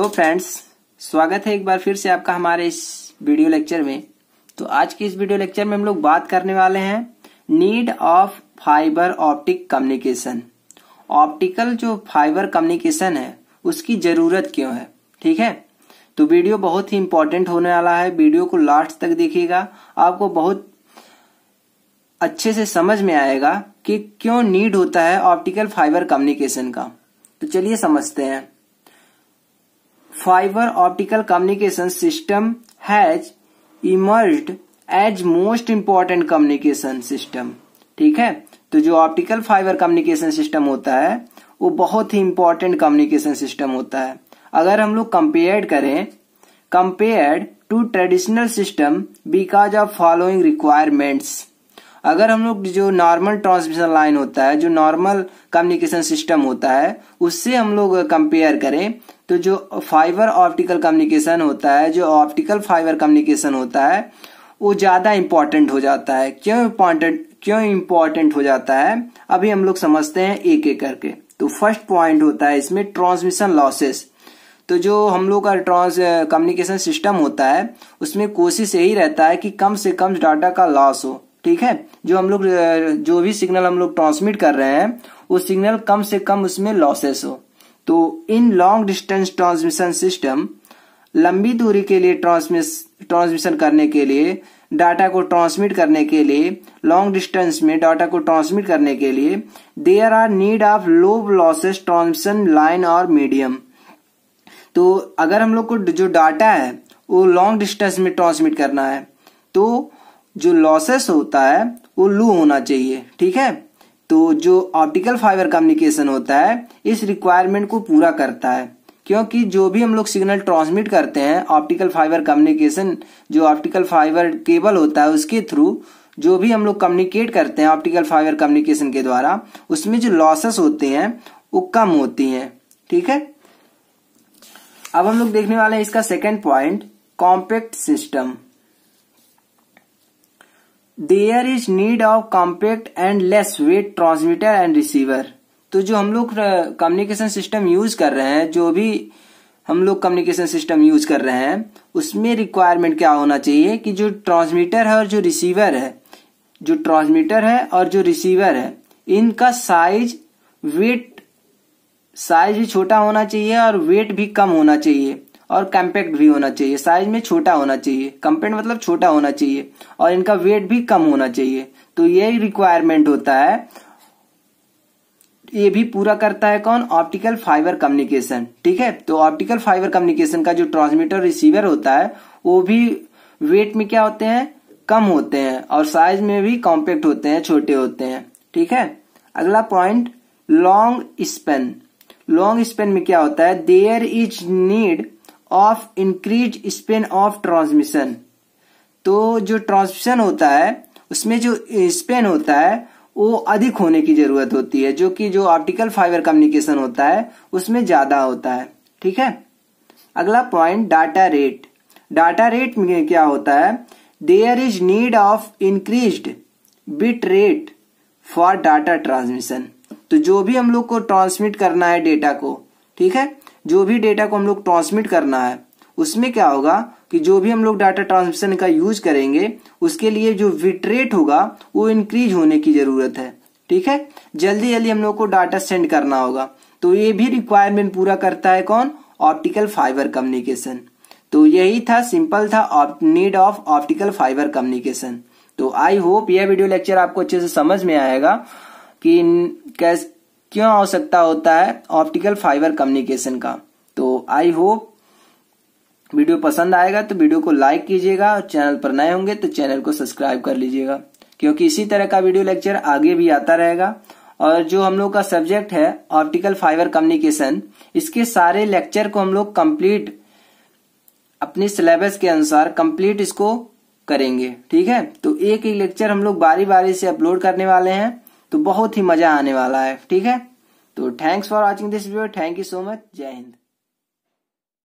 hello friends स्वागत है एक बार फिर से आपका हमारे इस वीडियो लेक्चर में तो आज के इस वीडियो लेक्चर में हम लोग बात करने वाले हैं need of fibre optic communication optical जो फाइबर कम्युनिकेशन है उसकी जरूरत क्यों है ठीक है तो वीडियो बहुत ही इंपॉर्टेंट होने वाला है वीडियो को लास्ट तक देखिएगा आपको बहुत अच्छे से समझ में आएगा कि क्यों नीड होता है ऑप्टिकल फाइबर कम्युनिकेशन का तो चलिए समझते हैं fibre optical communication system has emerge as most important communication system ठीक है तो जो ऑप्टिकल फाइबर कम्युनिकेशन सिस्टम होता है वो बहुत ही इम्पोर्टेंट कम्युनिकेशन सिस्टम होता है अगर हम लोग कंपेयर करें compared to traditional system because of following requirements अगर हम लोग जो नॉर्मल ट्रांसमिशन लाइन होता है जो नॉर्मल कम्युनिकेशन सिस्टम होता है उससे हम लोग कंपेयर करें तो जो फाइबर ऑप्टिकल कम्युनिकेशन होता है जो ऑप्टिकल फाइबर कम्युनिकेशन होता है वो ज़्यादा इम्पॉर्टेंट हो जाता है क्यों इंपॉर्टेंट क्यों इंपॉर्टेंट हो जाता है अभी हम लोग समझते हैं एक एक करके तो फर्स्ट पॉइंट होता है इसमें ट्रांसमिशन लॉसेस तो जो हम लोग का ट्रांस कम्युनिकेशन सिस्टम होता है उसमें कोशिश यही रहता है कि कम से कम डाटा का लॉस हो ठीक है जो हम लोग जो भी सिग्नल हम लोग ट्रांसमिट कर रहे हैं वो सिग्नल कम से कम उसमें लॉसेस हो तो in long distance transmission system लंबी दूरी के लिए ट्रांसमिशन करने के लिए डाटा को ट्रांसमिट करने के लिए लॉन्ग डिस्टेंस में डाटा को ट्रांसमिट करने के लिए there are need of low losses transmission line और मीडियम तो अगर हम लोग को जो डाटा है वो लॉन्ग डिस्टेंस में ट्रांसमिट करना है तो जो लॉसेस होता है वो लू होना चाहिए ठीक है तो जो ऑप्टिकल फाइबर कम्युनिकेशन होता है इस रिक्वायरमेंट को पूरा करता है क्योंकि जो भी हम लोग सिग्नल ट्रांसमिट करते हैं ऑप्टिकल फाइबर कम्युनिकेशन जो ऑप्टिकल फाइबर केबल होता है उसके थ्रू जो भी हम लोग कम्युनिकेट करते हैं ऑप्टिकल फाइबर कम्युनिकेशन के द्वारा उसमें जो लॉसेस होते हैं वो कम होती हैं ठीक है अब हम लोग देखने वाले हैं इसका second point compact system there is need of compact and less weight transmitter and receiver तो जो हम लोग कम्युनिकेशन सिस्टम यूज कर रहे हैं जो भी हम लोग कम्युनिकेशन सिस्टम यूज कर रहे हैं उसमें रिक्वायरमेंट क्या होना चाहिए कि जो ट्रांसमीटर है और जो रिसीवर है जो ट्रांसमीटर है और जो रिसीवर है इनका साइज वेट साइज भी छोटा होना चाहिए और वेट भी कम होना चाहिए और कम्पैक्ट भी होना चाहिए साइज में छोटा होना चाहिए कम्पैक्ट मतलब छोटा होना चाहिए और इनका वेट भी कम होना चाहिए तो ये रिक्वायरमेंट होता है ये भी पूरा करता है कौन ऑप्टिकल फाइबर कम्युनिकेशन ठीक है तो ऑप्टिकल फाइबर कम्युनिकेशन का जो ट्रांसमीटर रिसीवर होता है वो भी वेट में क्या होते हैं कम होते हैं और साइज में भी कॉम्पैक्ट होते हैं छोटे होते हैं ठीक है अगला point long span long span में क्या होता है there is need of increase span of transmission तो जो ट्रांसमिशन होता है उसमें जो स्पेन होता है वो अधिक होने की जरूरत होती है जो कि जो ऑप्टिकल फाइबर कम्युनिकेशन होता है उसमें ज्यादा होता है ठीक है अगला point data rate data rate में क्या होता है there is need of increase bit rate for data transmission तो जो भी हम लोग को ट्रांसमिट करना है डेटा को ठीक है जो भी डेटा को हम लोग ट्रांसमिट करना है उसमें क्या होगा कि जो भी हम लोग डाटा ट्रांसमिशन का यूज करेंगे उसके लिए जो विटरेट होगा वो इंक्रीज होने की जरूरत है ठीक है जल्दी जल्दी हम लोग को डाटा सेंड करना होगा तो ये भी रिक्वायरमेंट पूरा करता है कौन ऑप्टिकल फाइबर कम्युनिकेशन तो यही था सिंपल था need of optical fibre communication तो आई होप यह वीडियो लेक्चर आपको अच्छे से समझ में आएगा कि कैसे क्यों आवश्यकता होता है ऑप्टिकल फाइबर कम्युनिकेशन का तो आई होप वीडियो पसंद आएगा तो वीडियो को लाइक कीजिएगा और चैनल पर नए होंगे तो चैनल को सब्सक्राइब कर लीजिएगा क्योंकि इसी तरह का वीडियो लेक्चर आगे भी आता रहेगा और जो हम लोग का सब्जेक्ट है ऑप्टिकल फाइबर कम्युनिकेशन इसके सारे लेक्चर को हम लोग कंप्लीट अपने सिलेबस के अनुसार कंप्लीट इसको करेंगे ठीक है तो एक एक लेक्चर हम लोग बारी बारी से अपलोड करने वाले हैं तो बहुत ही मजा आने वाला है ठीक है तो thanks for watching this video thank you so much जय हिंद